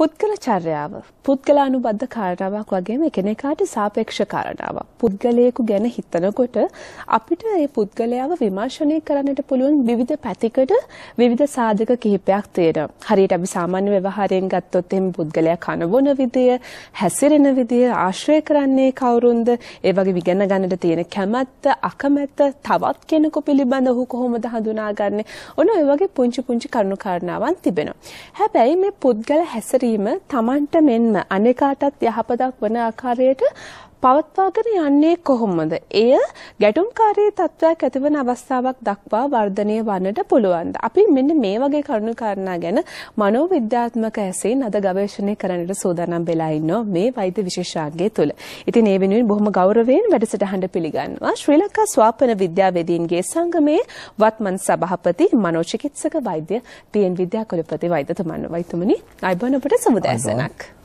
පුද්ගල චර්යාව පුද්ගලානුබද්ධ කාරණාවක් වගේම එකිනෙකාට සාපේක්ෂ කාරණාවක්. පුද්ගලයෙකු ගැන හිතනකොට අපිට ඒ පුද්ගලයාව විමර්ශනය කරන්නට පුළුවන් විවිධ පැතිකඩ විවිධ සාධක කිහිපයක් තියෙනවා. හරියට අපි සාමාන්‍ය ව්‍යවහාරයෙන් ගත්තොත් එහෙම පුද්ගලයා කනබොන විදිය, හැසිරෙන විදිය, ආශ්‍රය කරන්නේ කවුරුන්ද, ඒ වගේ විගණ ගන්නට තියෙන කැමැත්ත, අකමැත්ත, තවත් කෙනෙකු පිළිබඳ ඔහු කොහොමද හඳුනාගන්නේ? ඔන්න ඔය වගේ පුංචි පුංචි කරුණු කාරණාවන් තිබෙනවා. හැබැයි මේ පුද්ගල හැසිරීම කිරීම Tamanට මෙන්ම අනෙකාටත් යහපතක් වන ආකාරයට පවත්වාගෙන යන්නේ කොහොමද? එය ගැටුම්කාරී තත්ත්වයක් ඇතිවන අවස්ථාවක් දක්වා වර්ධනය වන්නට පුළුවන්ද? අපි මෙන්න මේ වගේ කරුණු කාරණා ගැන මනෝවිද්‍යාත්මක ඇසෙන් අද ගවේෂණය කරන්නට සූදානම් වෙලා ඉන්නවා මේ වෛද්‍ය විශේෂඥගේ තුල. ඉතින් ඒ වෙනුවෙන් බොහොම ගෞරවයෙන් වැඩසටහන පිළිගන්නවා ශ්‍රී ලංකා ස්වාපන විද්‍යාවේදීන්ගේ සංගමේ වත්මන් සභාපති මනෝචිකිත්සක වෛද්‍ය පී.එන්. විද්‍යාකුලපති වෛද්‍යතුමන් වෛද්‍යතුමනි අයිබෝන ඔබට සමුදාසනක්.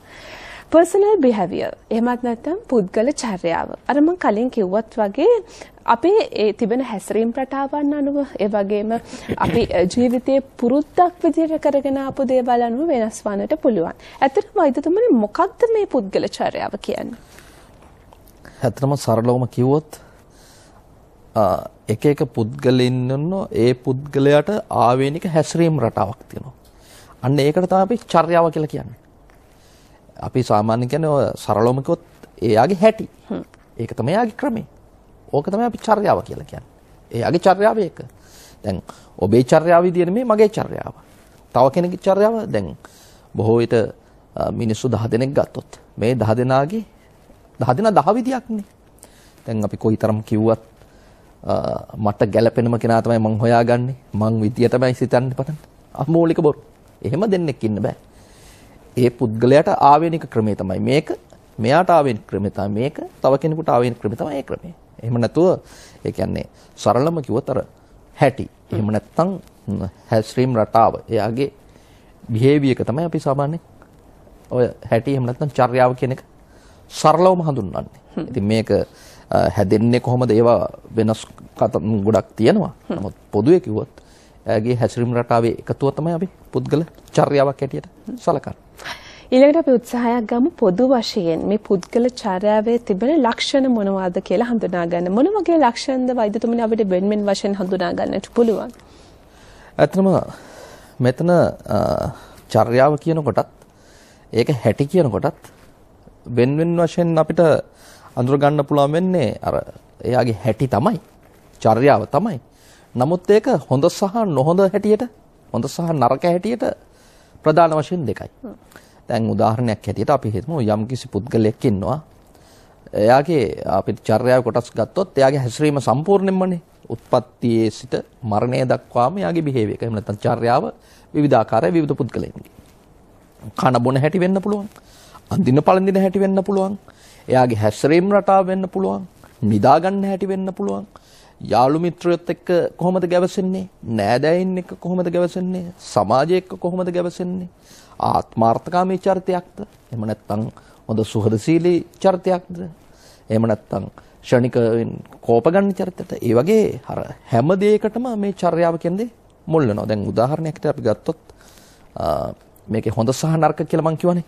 පර්සනල් බිහැවියර් එහෙමත් නැත්නම් පුද්ගල චර්යාව අර මම කලින් කිව්වත් වගේ අපේ ඒ තිබෙන හැසිරීම් රටාවන් අනුව ඒ වගේම අපි ජීවිතයේ පුරුද්දක් විදිහට කරගෙන ආපු දේවල් අනුව වෙනස් වන්නට පුළුවන්. ඇත්තටම වෛද්‍යතුමනි මොකක්ද මේ පුද්ගල චර්යාව කියන්නේ? ඇත්තටම සරලවම කිව්වොත් එක එක පුද්ගලින් ඒ පුද්ගලයාට ආවේනික හැසිරීම් රටාවක් තියෙනවා. අන්න ඒකට තමයි අපි චර්යාව කියලා කියන්නේ. අපි සාමාන්‍යයෙන් කියන්නේ ඔය සරලවම කිව්වොත් එයාගේ හැටි. ඒක තමයි එයාගේ ක්‍රමය. ඕක තමයි අපි චර්යාව කියලා කියන්නේ. එයාගේ චර්යාව ඒක. දැන් ඔබේ චර්යාව විදියට මේ මගේ චර්යාව. තව කෙනෙකුගේ චර්යාව දැන් බොහෝ විට මිනිස්සු 10 දෙනෙක් ගත්තොත් මේ 10 දෙනාගේ 10 දෙනා 10 විදියක්නේ. දැන් අපි කොයිතරම් කිව්වත් මට ගැළපෙනම කෙනා තමයි මං හොයාගන්නේ. මං විදිය තමයි සිතන්න පටන්. අමෝලික බොරු. එහෙම දෙන්නෙක් ඉන්න බෑ. ඒ පුද්ගලයාට ආවේනික ක්‍රමය තමයි මේක. මෙයාට ආවේනික ක්‍රමය තමයි මේක. තව කෙනෙකුට ආවේනික ක්‍රමය තමයි ඒ ක්‍රමය. එහෙම නැතුව ඒ කියන්නේ සරලම කිව්වොත් අර හැටි. එහෙම නැත්නම් හැස්රීම් රටාව. එයාගේ බිහේවියර් එක තමයි අපි සාමාන්‍යයෙන් ඔය හැටි එහෙම නැත්නම් චර්යාව කියන එක සරලවම හඳුන්වන්නේ. ඉතින් මේක හැදෙන්නේ කොහොමද ඒවා වෙනස් ගොඩක් තියෙනවා. නමුත් පොදුවේ කිව්වොත් ඇගේ හැසිරීම් රටාවේ එකතුව තමයි අපි පුද්ගල චර්යාවක් හැටියට සලකන්නේ. ඊළඟට අපි උත්සාහයක් ගමු පොදු වශයෙන් මේ පුද්ගල චර්යාවේ තිබෙන ලක්ෂණ මොනවාද කියලා හඳුනා ගන්න. මොන වගේ ලක්ෂණද වෛද්‍යතුමනි අපිට වෙන්වෙන් වශයෙන් හඳුනා ගන්නට පුළුවන්? ඇත්තම මෙතන චර්යාව කියනකොටත් ඒක හැටි කියනකොටත් වෙන්වෙන් වශයෙන් අපිට අඳුර ගන්න පුළුවන් වෙන්නේ අර එයාගේ හැටි තමයි. චර්යාව තමයි. නමුත් ඒක හොඳ සහ නොහොඳ හැටියට හොඳ සහ නරක හැටියට ප්‍රධාන වශයෙන් දෙකයි. දැන් උදාහරණයක් හැටියට අපි හිතමු යම්කිසි පුද්ගලයෙක් ඉන්නවා. එයාගේ අපිට චර්යාව කොටස් ගත්තොත් එයාගේ හැසිරීම සම්පූර්ණයෙන්මනේ උත්පත්තියේ සිට මරණය දක්වාම එයාගේ බිහේවියර් එක. එහෙම නැත්නම් චර්යාව විවිධාකාරයි විවිධ පුද්ගලයන්ගේ. කන බොන හැටි වෙන්න පුළුවන්. අඳින පළඳින හැටි වෙන්න පුළුවන්. එයාගේ හැසිරීම රටාව වෙන්න පුළුවන්. නිදා ගන්න හැටි වෙන්න පුළුවන්. යාළු මිත්‍රයොත් එක්ක කොහොමද ගැවසෙන්නේ? නෑදෑයින් එක්ක කොහොමද ගැවසෙන්නේ? සමාජය එක්ක කොහොමද ගැවසෙන්නේ? ආත්මාර්ථකාමී චරිතයක්ද? එහෙම නැත්නම් හොඳ සුහදශීලී චරිතයක්ද? එහෙම නැත්නම් ෂණිකවෙන් කෝප ගන්න චරිතයක්ද? ඒ වගේ අර හැම දෙයකටම මේ චර්යාව කියන්නේ මුල් වෙනවා. දැන් උදාහරණයක් විදිහට අපි ගත්තොත් මේකේ හොඳ සහ නරක කියලා මං කියවනේ.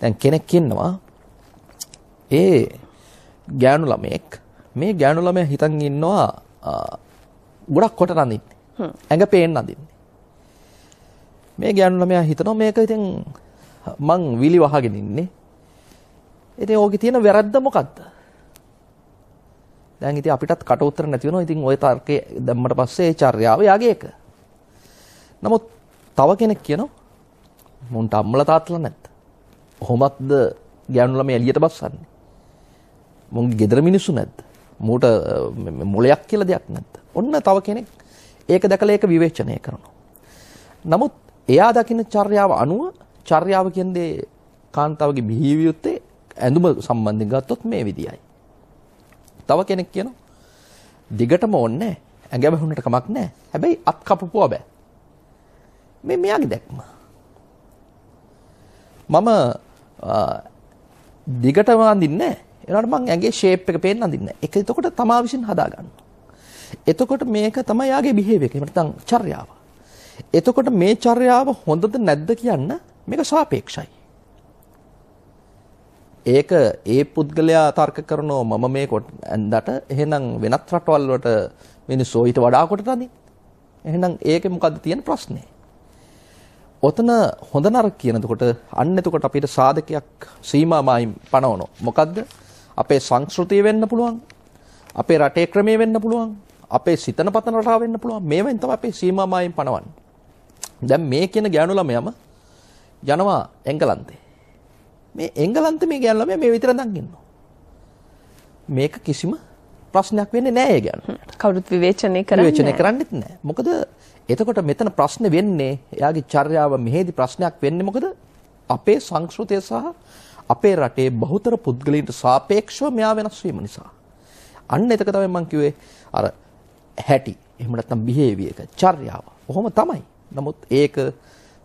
දැන් කෙනෙක් ඉන්නවා ඒ ගෑනු ළමයෙක් මේ ගෑනු ළමයා හිතන් ඉන්නවා ගොඩක් කොට නඳින්නේ. ඇඟ පේන්න නඳින්නේ. මේ ගෑනු ළමයා හිතනවා මේක ඉතින් මං විලි වහගෙන ඉන්නේ. ඉතින් ඕකේ තියෙන වැරද්ද මොකද්ද? දැන් ඉතින් අපිටත් කට උතර නැති වෙනවා. ඉතින් ওই තර්කයේ දැම්මට පස්සේ ඒ චර්යාව යාගේ එක. නමුත් තව කෙනෙක් කියනවා මුන්ට අම්මලා තාත්තලා නැද්ද? කොහොමත්ද ගෑනු ළමයා එළියට බස්සන්නේ? මුන්ගේ ගෙදර මිනිස්සු නැද්ද? මූට මොලයක් කියලා දෙයක් නැද්ද? ඔන්න තව කෙනෙක් ඒක දැකලා ඒක විවේචනය කරනවා. නමුත් එයා දකින්න චර්යාව අනුව චර්යාව කියන දේ කාන්තාවගේ බිහිවිය යුත්තේ ඇඳුම සම්බන්ධයෙන් ගත්තොත් මේ විදියයි. තව කෙනෙක් කියනවා දිගටම ඕන්නේ ඇඟ බහුනට කමක් නැහැ. හැබැයි අත් කපපුවා බෑ. මේ මෙයාගේ දැක්ම. මම දිගටම අඳින්නේ එනකොට මං ඇඟේ ෂේප් එක පේන්න අඳින්නේ. ඒක එතකොට තමා විසින් හදාගන්නවා. එතකොට මේක තමයි යාගේ බිහේවියර් එක. එහෙම නැත්නම් චර්යාව. එතකොට මේ චර්යාව හොඳද නැද්ද කියන්න මේක සාපේක්ෂයි. ඒක ඒ පුද්ගලයා තර්ක කරනෝ මම මේ ඇන්දට එහෙනම් වෙනත් රටවල් වලට මිනිස්සු ඊට වඩා කොටට අදින්. එහෙනම් ඒකේ මොකද්ද තියෙන ප්‍රශ්නේ? ඔතන හොඳ නරක කියනකොට අන්න එතකොට අපිට සාධකයක් සීමා මායිම් පනවනවා. මොකද්ද? අපේ සංස්කෘතිය වෙන්න පුළුවන්. අපේ රටේ ක්‍රමය වෙන්න පුළුවන්. අපේ සිතන පතන රටාව වෙන්න පුළුවන්. මේවෙන් තමයි අපේ සීමා මායිම් පනවන්නේ. දැන් මේ කියන ගෑනු ළමයාම යනවා එංගලන්තේ. මේ එංගලන්තේ මේ ගෑනු ළමයා මේ විතර දන් ඉන්නවා. මේක කිසිම ප්‍රශ්නයක් වෙන්නේ නැහැ ඒ ගෑනුන්ට. කවුරුත් විවේචනය කරන්නේ විවේචනය කරන්නෙත් නැහැ. මොකද එතකොට මෙතන ප්‍රශ්නේ වෙන්නේ එයාගේ චර්යාව මෙහෙදි ප්‍රශ්නයක් වෙන්නේ මොකද අපේ සංස්කෘතිය සහ අපේ රටේ බහුතර පුද්ගලයන්ට සාපේක්ෂව මෙයා වෙනස් වීම නිසා. අන්න ඒක තමයි මම කිව්වේ අර හැටි එහෙම නැත්නම් බිහේවියර් එක චර්යාව. ඔහොම තමයි. නමුත් ඒක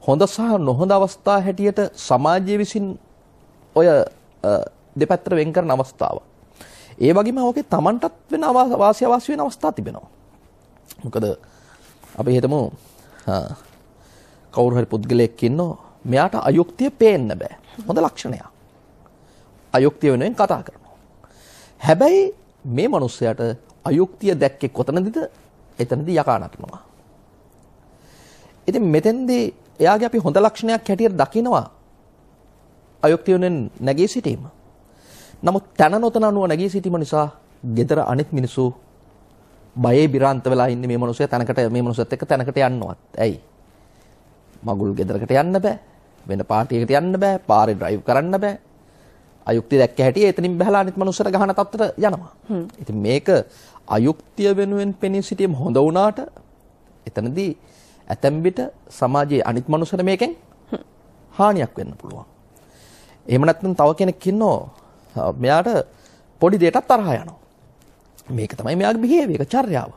හොඳ සහ නොහොඳ අවස්ථා හැටියට සමාජය විසින් ඔය දෙපැත්තට වෙන් කරන අවස්ථාව. ඒ වගේම ඔකේ Tamanටත් වෙන වාසිය අවශ්‍ය වෙන අවස්ථා තිබෙනවා. මොකද අපි හිතමු කවුරු හරි පුද්ගලයෙක් ඉන්නෝ මෙයාට අයුක්තිය පේන්න බෑ. හොඳ ලක්ෂණයක්. අයුක්තිය වෙනුවෙන් කතා කරනවා. හැබැයි මේ මිනිස්සයාට අයුක්තිය දැක්කේ කොතනදද? එතනදී යකා නටනවා. ඉතින් මෙතෙන්දී එයාගේ අපි හොඳ ලක්ෂණයක් හැටියට දකිනවා අයොක්තියෙන් නැගී සිටීම. නමුත් තන නොතන අනුව නැගී සිටීම නිසා ගෙදර අනිත් මිනිස්සු බයේ බිරාන්ත වෙලා ඉන්නේ මේ මනුස්සයා තනකට මේ මනුස්සයත් එක්ක තනකට යන්නවත්. ඇයි? මගුල් ගෙදරකට යන්න බෑ. වෙන පාටියකට යන්න බෑ. පාරේ ඩ්‍රයිව් කරන්න බෑ. අයුක්තිය දැක්ක හැටි එතනින් බහලා අනිත් මනුස්සර ගහන තත්තර යනවා. ඉතින් මේක අයුක්තිය වෙනුවෙන් පෙනී සිටීම හොඳ වුණාට එතනදී ඇතැම් විට සමාජයේ අනිත් මනුස්සර මේකෙන් හානියක් වෙන්න පුළුවන්. එහෙම නැත්නම් තව කෙනෙක් ඉන්නෝ මෙයාට පොඩි දෙයකට තරහ යනවා. මේක තමයි මෙයාගේ බිහේවියර් එක චර්යාව.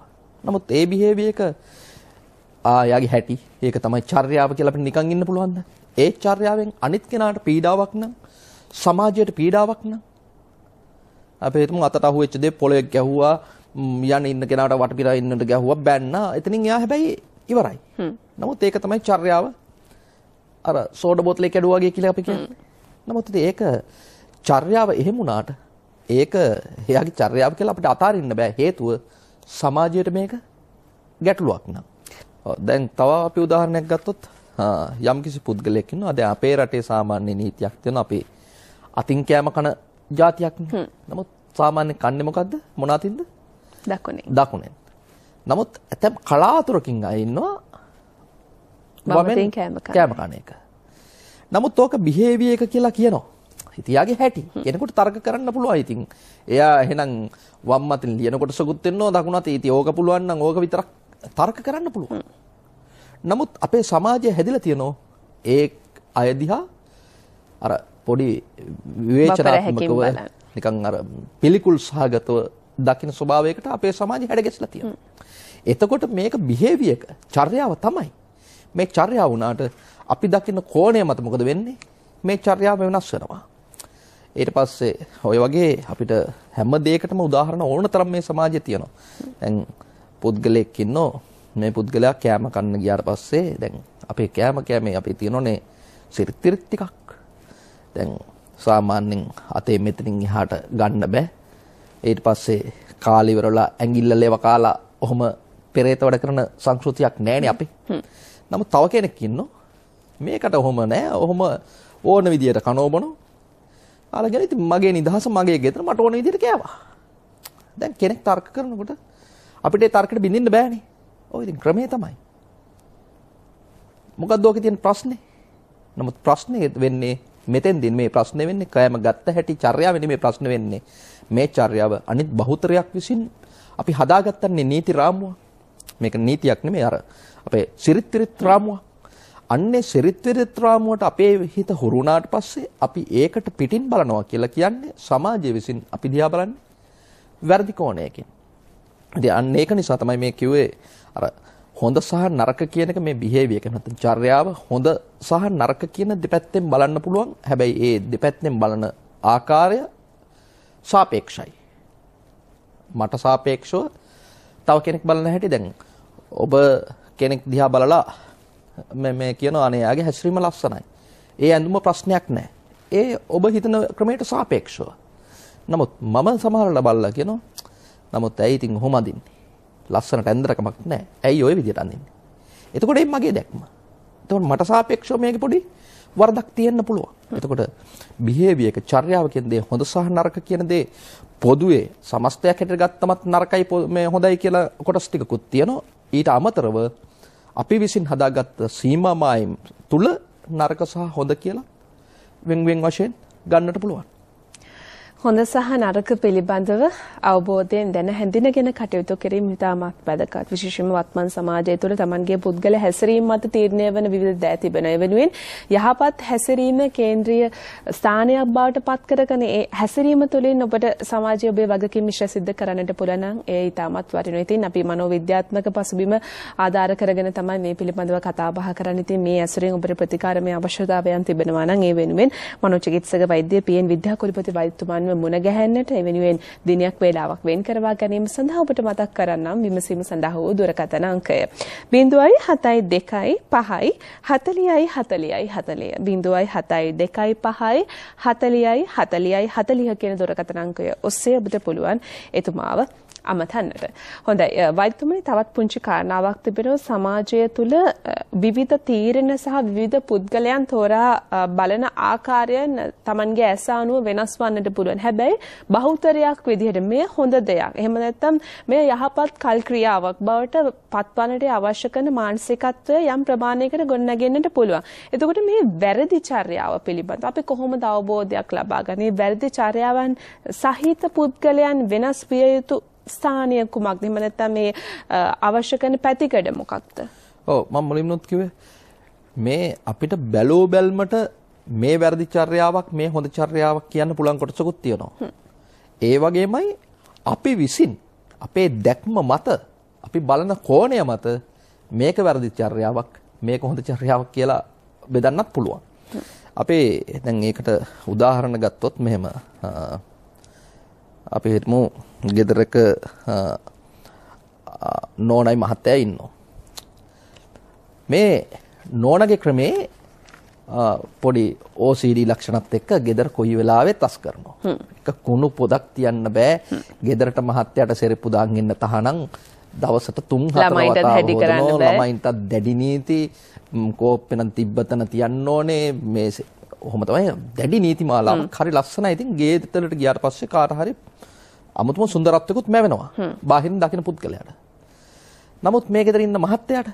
නමුත් ඒ බිහේවියර් එක ආ යාගේ හැටි ඒක තමයි චර්යාව කියලා අපිට නිකන් ඉන්න පුළුවන්ද? ඒ චර්යාවෙන් අනිත් කෙනාට පීඩාවක් නම් සමාජයට පීඩාවක් නම් අපි හිතමු අතට අහුවෙච්ච දේ පොළොවේ ගැහුවා යන ඉන්න කෙනාට වටපිටා ඉන්නට ගැහුවා බැන්නා. එතනින් එයා හැබැයි ඉවරයි. නමුත් ඒක තමයි චර්යාව. අර සෝඩ බෝතලේ කැඩුවා වගේ කියලා අපි කියන්නේ. නමුත් ඉතින් ඒක චර්යාව එහෙම වුණාට ඒක එයාගේ චර්යාව කියලා අපිට අතාරින්න බෑ. හේතුව සමාජයට මේක ගැටලුවක් නම්. දැන් තව අපි උදාහරණයක් ගත්තොත් යම් කිසි පුද්ගලයෙක් ඉන්නවා. දැන් අපේ රටේ සාමාන්‍ය නීතියක් තියෙනවා. අපි අතින් කෑම කන જાතියක්. නමුත් සාමාන්‍ය කන්නේ මොකද්ද? මොන අතින්ද? දකුණේ. දකුණේ. නමුත් ඇතම් කලාතුරකින් අය ඉන්නවා වමෙන් කෑම කන එක. නමුත් ඕක බිහේවිය එක කියලා කියනවා. හිතියාගේ හැටි. කෙනෙකුට තර්ක කරන්න පුළුවන්. ඉතින් එයා එහෙනම් වම් අතින් ලියනකොට සුකුත් වෙනවා දකුණත් ඉතින් ඕක පුළුවන් නම් ඕක විතරක් තර්ක කරන්න පුළුවන්. නමුත් අපේ සමාජය හැදිලා තියෙනවා ඒ අය දිහා අර පොඩි විවේචනාත්මකව නිකන් අර පිළිකුල් සහගතව දකින්න ස්වභාවයකට අපේ සමාජය හැඩගැස්ලා තියෙනවා. එතකොට මේක බිහේවිය එක චර්යාව තමයි. මේ චර්යාව වුණාට අපි දකින කෝණය මත මොකද වෙන්නේ? මේ චර්යාව වෙනස් වෙනවා. ඊට පස්සේ ඔය වගේ අපිට හැම දෙයකටම උදාහරණ ඕන තරම් මේ සමාජයේ තියෙනවා. දැන් පුද්ගලයෙක් ඉන්නෝ මේ පුද්ගලයා කෑම කන්න ගියාට පස්සේ දැන් අපේ කෑම කෑමේ අපි තියෙනෝනේ සිරිතිරිත් ටිකක්. දැන් සාමාන්‍යයෙන් අතේ මෙතනින් එහාට ගන්න බෑ. ඊට පස්සේ කාලිවරලා ඇඟිල්ල ලෙව කාලා ඔහොම පෙරේත වැඩ කරන සංස්කෘතියක් නැහැනේ අපි. නමුත් තව කෙනෙක් ඉන්නෝ මේකට ඔහොම නෑ. ඔහොම ඕන විදියට කනෝබනෝ. අරගෙන ඉතින් මගේ නිදහස මගේ ගෙදර මට ඕන විදියට කෑවා. දැන් කෙනෙක් තර්ක කරනකොට අපිට ඒ තර්කෙට බින්දින්න බෑනේ. ඔය ඉතින් ක්‍රමේ තමයි. මොකක්ද ඕකේ තියෙන ප්‍රශ්නේ? නමුත් ප්‍රශ්නේ වෙන්නේ මෙතෙන්දී මේ ප්‍රශ්නේ වෙන්නේ කයම ගත්ත හැටි චර්යාවෙන්නේ මේ ප්‍රශ්නේ වෙන්නේ. මේ චර්යාව අනිත් බහුතරයක් විසින් අපි හදාගත්තන්නේ නීති රාමුවක්. මේක නීතියක් නෙමෙයි අර අපේ සිරිත් විරිත් රාමුව. අන්නේ සිරිත් විරිත් රාමුවට අපේ හිත හුරු වුණාට පස්සේ අපි ඒකට පිටින් බලනවා කියලා කියන්නේ සමාජය විසින් අපි දිහා බලන්නේ වැරදි කෝණයකින්. ඉතින් අන්න ඒක නිසා තමයි මේ කිව්වේ අර හොඳ සහ නරක කියන එක මේ බිහේවියර් එක නැත්නම් චර්යාව හොඳ සහ නරක කියන දෙපැත්තෙන් බලන්න පුළුවන්. හැබැයි ඒ දෙපැත්තෙන් බලන ආකාරය සාපේක්ෂයි. මට සාපේක්ෂව තව කෙනෙක් බලන හැටි දැන් ඔබ කෙනෙක් දිහා බලලා මේ මේ කියන අනේ යාගේ හැසිරීම ලස්සනයි. ඒ ඇඳුම ප්‍රශ්නයක් නැහැ. ඒ ඔබ හිතන ක්‍රමයට සාපේක්ෂව. නමුත් මම සමහරවල් බලලා කියනවා. නමුත් ඇයි ඉතින් ඔහොම අඳින්නේ? ලස්සනට ඇඳතරකමක් නැහැ. ඇයි ওই විදිහට අඳින්නේ? එතකොට ඒ මගේ දැක්ම. එතකොට මට සාපේක්ෂව මේකේ පොඩි වරදක් තියෙන්න පුළුවන්. එතකොට බිහේවියර් එක චර්යාව කියන දේ හොඳ සහ නරක කියන දේ පොදුවේ සමස්තයක් හැටියට ගත්තමත් නරකයි මේ හොඳයි කියලා කොටස් ටිකකුත් තියෙනවා. ඊට අමතරව අපි විසින් හදාගත්ත සීමා මායිම් තුල නරක සහ හොඳ කියලා වෙන් වෙන් වශයෙන් ගන්නට පුළුවන්. හොඳ සහ නරක පිළිබඳව අවබෝධයෙන් දැන හැඳිනගෙන කටයුතු කිරීම ඉතාමත් වැදගත්. විශේෂයෙන්ම වත්මන් සමාජය තුළ Tamanගේ පුද්ගල හැසිරීම මත තීරණය වන විවිධ දෑ තිබෙන. ඒ වෙනුවෙන් යහපත් හැසිරීම කේන්ද්‍රීය ස්ථානයක් බවට පත් කරගෙන ඒ හැසිරීම තුළින් ඔබට සමාජයේ ඔබේ වගකීම් මිශ්‍ර සිද්ධ කරන්නට පුළුවන් නම් ඒ ඉතාමත් වටිනවා. ඉතින් අපි මනෝවිද්‍යාත්මක පසුබිම ආධාර කරගෙන තමයි මේ පිළිබඳව කතා බහ කරන්නේ. ඉතින් මේ ඇසුරින් ඔබට ප්‍රතිකාරමය අවශ්‍යතාවයන් තිබෙනවා නම් ඒ වෙනුවෙන් මනෝචිකිත්සක වෛද්‍ය පීඑන් විද්‍යාකුලපති වෛද්‍යතුමන් සමගන්ව මුණ ගැහෙන්නට එවෙනුවෙන් දිනයක් වේලාවක් වෙන් කරවා ගැනීම සඳහා ඔබට මතක් කරන්නම් විමසීම සඳහා වූ දුරකථන අංකය 0.72 5යි 40යි 40යි 40 0.72 5යි 40යි 40යි 40 කියන දුරකථන අංකය ඔස්සේ ඔබට පුළුවන් එතුමාව අමතන්නට. හොඳයි වෛද්‍යතුමනි තවත් පුංචි කාරණාවක් තිබෙනවා සමාජය තුළ විවිධ තීරණ සහ විවිධ පුද්ගලයන් තෝරා බලන ආකාරය Tamanගේ ඇස අනුව වෙනස් වන්නට පුළුවන්. හැබැයි බහුතරයක් විදිහට මේ හොඳ දෙයක්. එහෙම නැත්නම් මේ යහපත් කල් ක්‍රියාවක් බවට පත්වන්නට අවශ්‍ය කරන මානසිකත්වය යම් ප්‍රමාණයකට ගොඩනගෙන්නට පුළුවන්. එතකොට මේ වැරදි චර්යාව පිළිබඳ අපි කොහොමද අවබෝධයක් ලබා ගන්නේ? වැරදි චර්යාවන් සහිත පුද්ගලයන් වෙනස් විය යුතු ස්ථානය කුමක්ද? එහෙම නැත්නම් මේ අවශ්‍ය කරන පැතිකඩ මොකක්ද? ඔව් මම මුලින්මත් කිව්වේ මේ අපිට බැලෝ බැල්මට මේ වැරදි චර්යාවක් මේ හොඳ චර්යාවක් කියන්න පුළුවන් කොටසකුත් තියෙනවා. ඒ වගේමයි අපි විසින් අපේ දැක්ම මත අපි බලන කෝණය මත මේක වැරදි චර්යාවක් මේක හොඳ චර්යාවක් කියලා බෙදන්නත් පුළුවන්. අපේ දැන් ඒකට උදාහරණ ගත්තොත් මෙහෙම අපි හිතමු ගෙදරක නෝනයි මහත්තයා ඉන්නවා. මේ නෝනගේ ක්‍රමේ පොඩි OCD ලක්ෂණත් එක්ක ගෙදර කොයි වෙලාවෙත් අස් කරනවා. එක කුණු පොදක් තියන්න බෑ. ගෙදරට මහත්තයාට සෙරප්පු දාන් ඉන්න තහනම් දවසට 3 4 වතාවක් ළමයින්ටත් දැඩි නීති කෝප්පෙනම් තිබ්බතන තියන්න ඕනේ මේ කොහොම තමයි දැඩි නීති මාලාවක් හරි ලස්සනයි. ඉතින් ගේ ඇතුළට ගියාට පස්සේ කාට හරි අමුතුම සුන්දරත්වයකුත් මැවෙනවා. බාහිරින් දකින පුද්ගලයාට. නමුත් මේ ගෙදර ඉන්න මහත්තයාට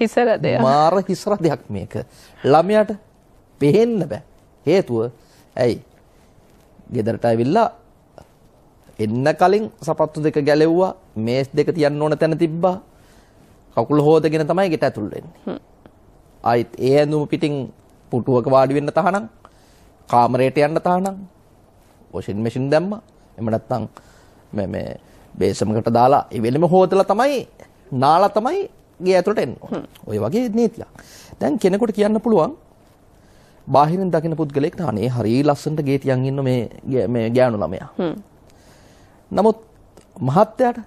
හිසර දෙයක්. මාර හිසර දෙයක් මේක. ළමයාට පේන්න බෑ. හේතුව ඇයි? ගෙදරට ඇවිල්ලා එන්න කලින් සපත්තු දෙක ගැලෙව්වා, මේස් දෙක තියන්න ඕන තැන තිබ්බා. කකුල හොදගෙන තමයි ගෙට ඇතුල් වෙන්නේ. ආයිත් ඒ ඇඳුම පිටින් පුටුවක වාඩි වෙන්න තහනම් කාමරයට යන්න තහනම් වොෂින් මැෂින් දැම්මා එහෙම නැත්නම් මේ මේ බේසමකට දාලා ඉවෙලෙම හොදලා තමයි නාලා තමයි ගේ ඇතුළට එන්නේ ඔය වගේ නීතියක් දැන් කෙනෙකුට කියන්න පුළුවන් බාහිරින් දකින පුද්ගලෙක් නානේ හරිය ලස්සනට ගේ තියන් ඉන්න මේ මේ ගෑනු ළමයා නමුත් මහත්තයාට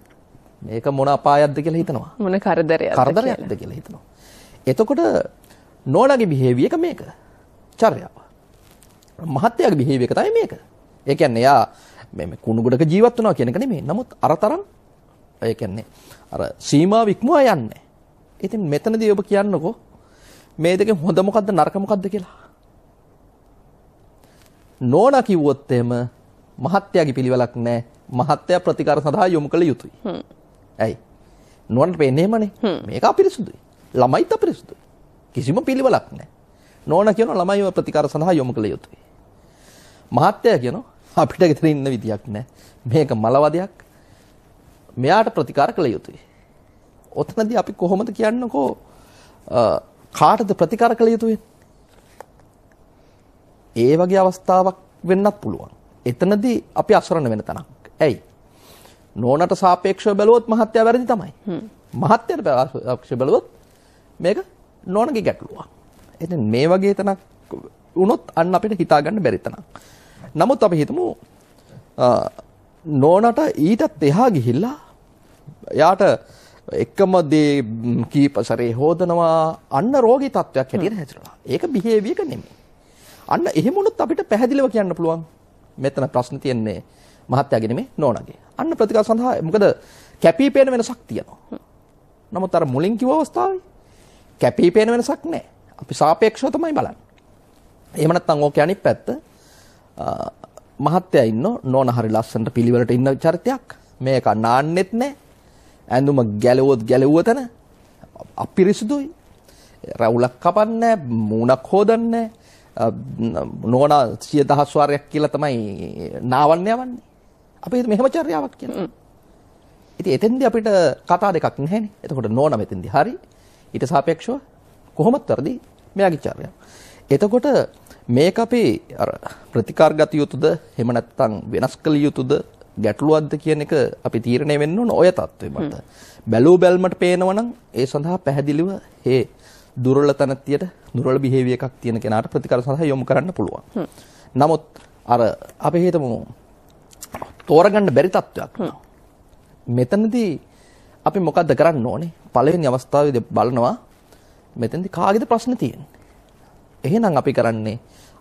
මේක මොන අපායක්ද කියලා හිතනවා මොන කරදරයක්ද කරදරයක්ද කියලා හිතනවා එතකොට නෝනාගේ බිහේවිය එක මේක. චර්යාව. මහත්යාගේ බිහේවිය එක තමයි මේක. ඒ කියන්නේ එයා මේ කුණු ගොඩක ජීවත් වෙනවා කියන එක නෙමෙයි. නමුත් අරතරම් ඒ කියන්නේ අර සීමාව ඉක්මවා යන්නේ. ඉතින් මෙතනදී ඔබ කියන්නකෝ මේ දෙකෙන් හොඳ මොකද්ද නරක මොකද්ද කියලා. නෝනා කිව්වොත් එහෙම මහත්යාගේ පිළිවෙලක් නැහැ. මහත්යා ප්‍රතිකාර සඳහා යොමු කළ යුතුයි. ඇයි? නෝනට පේන්නේ එහෙමනේ. මේක අපිරිසුදුයි. ළමයිත් අපිරිසුදු. කිසිම පිළිවෙලක් නැහැ. නෝනා කියනවා ළමයිව ප්‍රතිකාර සඳහා යොමු කළ යුතුයි. මහත්තයා කියනවා අපිට ගෙදර ඉන්න විදියක් නැහැ. මේක මලවදයක්. මෙයාට ප්‍රතිකාර කළ යුතුයි. ඔතනදී අපි කොහොමද කියන්නකෝ කාටද ප්‍රතිකාර කළ යුතුයි? ඒ වගේ අවස්ථාවක් වෙන්නත් පුළුවන්. එතනදී අපි අසරණ වෙන තැනක්. ඇයි? නෝනට සාපේක්ෂව බැලුවොත් මහත්ය වැරදි තමයි. මහත්යට සාපේක්ෂව බැලුවොත් මේක නෝනගේ ගැටලුවක්. එතන මේ වගේ තනක් වුණොත් අන්න අපිට හිතා ගන්න බැරි තනක්. නමුත් අපි හිතමු නෝනට ඊටත් එහා ගිහිල්ලා යාට එකම දේ කීප සැරේ හොදනවා අන්න රෝගී තත්වයක් හැටියට හැසිරෙනවා. ඒක බිහේවියක නෙමෙයි. අන්න එහෙම වුණොත් අපිට පැහැදිලිව කියන්න පුළුවන් මෙතන ප්‍රශ්න තියෙන්නේ මහත්යාගේ නෙමෙයි නෝනාගේ. අන්න ප්‍රතිකාර සඳහා මොකද කැපිපේන වෙනසක් තියෙනවා. නමුත් අර මුලින් කිව්ව අවස්ථාවේ කැපී පේන වෙනසක් නැහැ. අපි සාපේක්ෂව තමයි බලන්නේ. එහෙම නැත්නම් ඕකේ අනිත් පැත්ත මහත්තයා ඉන්න නෝන හරි ලස්සනට පිළිවෙලට ඉන්න චරිතයක්. මේක නාන්නෙත් නැහැ. ඇඳුම ගැලුවොත් ගැලුවතන අපිරිසුදුයි. රැවුලක් කපන්නේ මූණක් හොදන්නේ නෝනා 10000 වාරයක් කියලා තමයි නාවන්න යවන්නේ. අපි මෙහෙම චර්යාවක් කියලා. ඉතින් එතෙන්දී අපිට කතා දෙකක් නැහැනේ. එතකොට නෝනා මෙතෙන්දී හරි ඊට සාපේක්ෂව කොහොමත් වැඩි මෙයාගේ චර්යාව. එතකොට මේක අපේ අර ප්‍රතිකාර ගත යුතුද එහෙම නැත්නම් වෙනස් කළ යුතුද ගැටලුවක්ද කියන එක අපි තීරණය වෙන්න ඕන ඔය தત્ත්වෙ මත. බැලූ බැල්මට පේනවනම් ඒ සඳහා පැහැදිලිව හේ දුර්වල තනත්තියට දුර්වල බිහේවිය එකක් තියෙන කෙනාට ප්‍රතිකාර සඳහා යොමු කරන්න පුළුවන්. නමුත් අර අපි හිතමු තෝරගන්න බැරි තත්වයක්. මෙතනදී අපි මොකද්ද කරන්න ඕනේ? පළවෙනි අවස්ථාවේදී බලනවා මෙතෙන්දි කාගේද ප්‍රශ්න තියෙන්නේ. එහෙනම් අපි කරන්නේ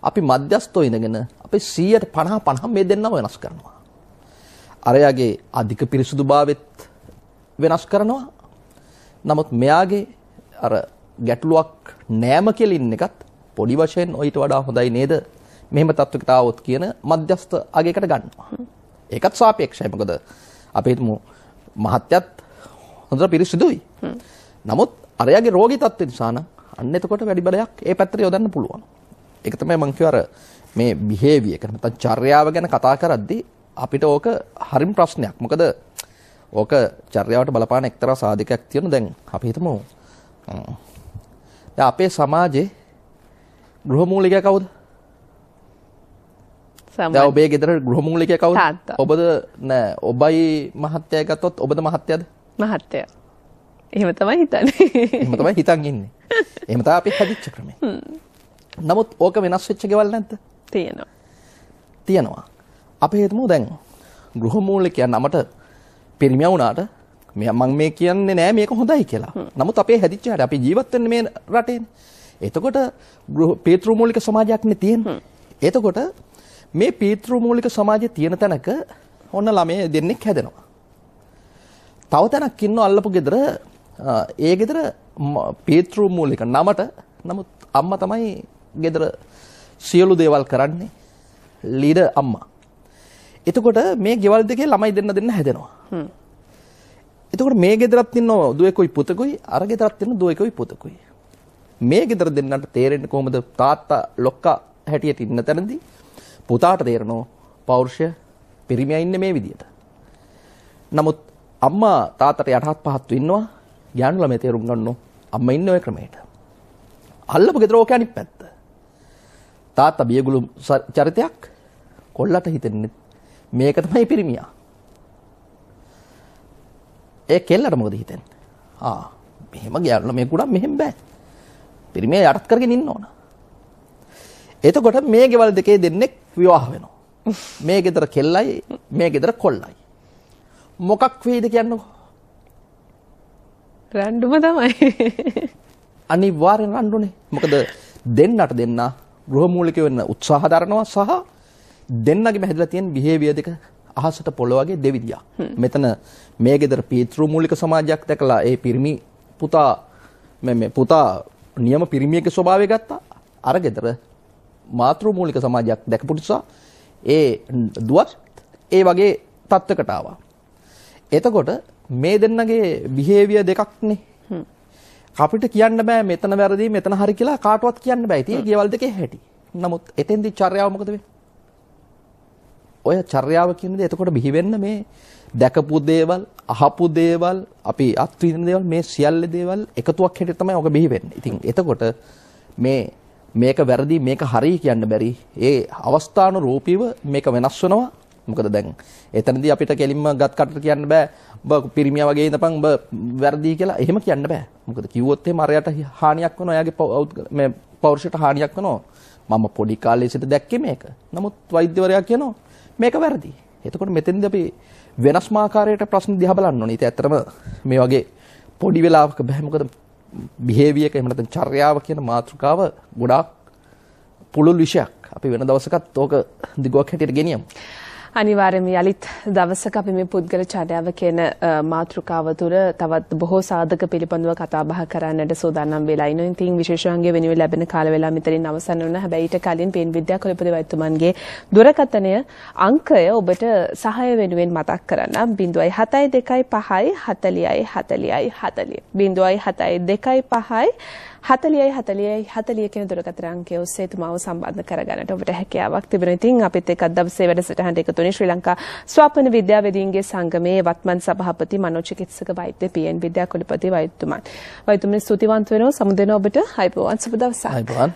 අපි මධ්‍යස්තෝ ඉඳගෙන අපි 100ට 50 50 මේ දෙන්නම වෙනස් කරනවා. අරයාගේ අධික පිරිසුදුභාවෙත් වෙනස් කරනවා. නමුත් මෙයාගේ අර ගැටලුවක් නෑම කියලා ඉන්න එකත් පොඩි වශයෙන් ඊට වඩා හොඳයි නේද? මෙහෙම තත්වයකට આવොත් කියන මධ්‍යස්ත අගයකට ගන්නවා. ඒකත් සාපේක්ෂයි. මොකද අපි හිතමු මහත්යත් හොඳට පිරිසිදුයි. නමුත් අරයාගේ රෝගී තත්ත්වය නිසා නම් අන්න එතකොට වැඩි බලයක් ඒ පැත්තට යොදන්න පුළුවන්. ඒක තමයි මම අර මේ බිහේවියර් එක නැත්නම් චර්යාව ගැන කතා කරද්දී අපිට ඕක හරිම ප්‍රශ්නයක්. මොකද ඕක චර්යාවට බලපාන එක්තරා සාධකයක් තියෙන දැන් අපි හිතමු දැන් අපේ සමාජයේ ගෘහමූලිකයා කවුද? දැන් ඔබේ ගෙදර ගෘහමූලිකයා කවුද? ඔබද නෑ ඔබයි මහත්තයා ගත්තොත් ඔබද මහත්තයාද? මහත්තයා. එහෙම තමයි හිතන්නේ. එහෙම තමයි හිතන් ඉන්නේ. එහෙම තමයි අපි හැදිච්ච ක්‍රමය. නමුත් ඕක වෙනස් වෙච්ච ගෙවල් නැද්ද? තියෙනවා. තියෙනවා. අපි හිතමු දැන් ගෘහමූලිකයන් නමට පිරිමියා වුණාට මම මේ කියන්නේ නෑ මේක හොඳයි කියලා. නමුත් අපේ හැදිච්ච හැටි අපි ජීවත් වෙන්නේ මේ රටේනේ. එතකොට පීතෘමූලික සමාජයක්නේ තියෙන්නේ. එතකොට මේ පීතෘමූලික සමාජයේ තියෙන තැනක ඔන්න ළමයේ දෙන්නෙක් හැදෙනවා. තව තැනක් ඉන්නව අල්ලපු ගෙදර ඒ ගෙදර පේත්‍රූම් මූලික නමට නමුත් අම්මා තමයි ගෙදර සියලු දේවල් කරන්නේ ලීඩර් අම්මා. එතකොට මේ ගෙවල් දෙකේ ළමයි දෙන්න දෙන්න හැදෙනවා. එතකොට මේ ගෙදරත් ඉන්නව දුවෙකුයි පුතෙකුයි අර ගෙදරත් ඉන්න දුවෙකුයි පුතෙකුයි. මේ ගෙදර දෙන්නට තේරෙන්නේ කොහොමද තාත්තා ලොක්කා හැටියට ඉන්න තැනදී පුතාට තේරෙනවා පෞර්ෂය පිරිමියා ඉන්නේ මේ විදියට. නමුත් අම්මා තාත්තට යටහත් පහත් වෙන්නවා ගෑනු ළමයි තේරුම් ගන්නෝ අම්මා ඉන්නේ ওই ක්‍රමයට අල්ලපු ගෙදර ඕක අනිත් පැත්ත තාත්තා බියගුළු චරිතයක් කොල්ලට හිතෙන්නේ මේක තමයි පිරිමියා ඒ කෙල්ලට මොකද හිතෙන්නේ ආ මෙහෙම ගෑනු ළමයි කුඩා මෙහෙම බෑ පිරිමියා යටත් කරගෙන ඉන්න ඕන එතකොට මේ ගෙවල් දෙකේ දෙන්නෙක් විවාහ වෙනවා මේ ගෙදර කෙල්ලයි මේ ගෙදර කොල්ලයි මොකක් වේද කියන්නකෝ. රණ්ඩුම තමයි. අනිවාර්යෙන් රණ්ඩුනේ. මොකද දෙන්නට දෙන්න ගෘහමූලිකව වෙන්න උත්සාහ දරනවා සහ දෙන්නගෙම හැදලා තියෙන බිහේවියර් දෙක අහසට පොළ වගේ දෙවිදියා. මෙතන මේ ගෙදර පීතෘ මූලික සමාජයක් දැකලා ඒ පිරිමි පුතා මේ පුතා නියම පිරිමියෙක්ගේ ස්වභාවය ගත්තා. අර ගෙදර මාතෘ මූලික සමාජයක් දැකපු නිසා ඒ දුවත් ඒ වගේ තත්ත්වකට ආවා. එතකොට මේ දෙන්නගේ බිහේවියර් දෙකක්නේ. අපිට කියන්න බෑ මෙතන වැරදි මෙතන හරි කියලා කාටවත් කියන්න බෑ. ඉතින් ගේවල් දෙකේ හැටි. නමුත් එතෙන්දි චර්යාව මොකද ඔය චර්යාව කියන දේ එතකොට බිහි වෙන්න මේ දැකපු දේවල්, අහපු දේවල්, අපි අත්විඳින දේවල් මේ සියල්ල දේවල් එකතුවක් හැටියට තමයි ඔක බිහි වෙන්නේ. ඉතින් එතකොට මේ මේක වැරදි මේක හරි කියන්න බැරි. ඒ අවස්ථාන රූපීව මේක වෙනස් වෙනවා. මොකද දැන් එතනදී අපිට කෙලින්ම ගත් කටට කියන්න බෑ ඔබ පිරිමියා වගේ ඉඳපන් ඔබ වැරදි කියලා එහෙම කියන්න බෑ මොකද කිව්වොත් එහෙම අරයට හානියක් වෙනවා එයාගේ මේ පෞරුෂයට හානියක් වෙනවා මම පොඩි කාලේ සිට දැක්කේ මේක නමුත් වෛද්‍යවරයා කියනවා මේක වැරදි එතකොට මෙතෙන්දී අපි වෙනස් මාකාරයකට ප්‍රශ්න දිහා බලන්න ඕනේ ඉතින් ඇත්තටම මේ වගේ පොඩි වෙලාවක බෑ මොකද බිහේවියර් එක එහෙම නැත්නම් චර්යාව කියන මාතෘකාව ගොඩාක් පුළුල් විෂයක් අපි වෙන දවසකත් ඕක දිගුවක් හැටියට ගෙනියමු අනිවාර්යයෙන්ම යලිත් දවසක අපි මේ පුද්ගල චර්යාව කියන මාතෘකාව තුළ තවත් බොහෝ සාධක පිළිබඳව කතා බහ කරන්නට සූදානම් වෙලා ඉනවා. ඉතින් විශේෂාංගය වෙනුවෙන් ලැබෙන කාල වේලාව මෙතනින් අවසන් වුණා. හැබැයි ඊට කලින් පේන් විද්‍යා කුලපතිවරතුමන්ගේ දුරකථනය අංකය ඔබට සහාය වෙනුවෙන් මතක් කරන්න 072 5 40 40 40 072 5 40 40යි 40යි 40 කියන දුරකථන අංකය ඔස්සේ තුමාව සම්බන්ධ කරගන්නට ඔබට හැකියාවක් තිබෙනවා. ඉතින් අපිත් එක්ක දවසේ වැඩසටහනට එකතු වුණේ ශ්‍රී ලංකා ස්වාපන විද්‍යාවේදීන්ගේ සංගමේ වත්මන් සභාපති මනෝචිකිත්සක වෛද්‍ය පී.එන්. විද්‍යා කුලපති වෛද්‍යතුමන්. වෛද්‍යතුමනි ස්තුතිවන්ත වෙනවා සමුදෙන ඔබට හයිබෝවන් සුබ දවසක්. හයිබෝවන්.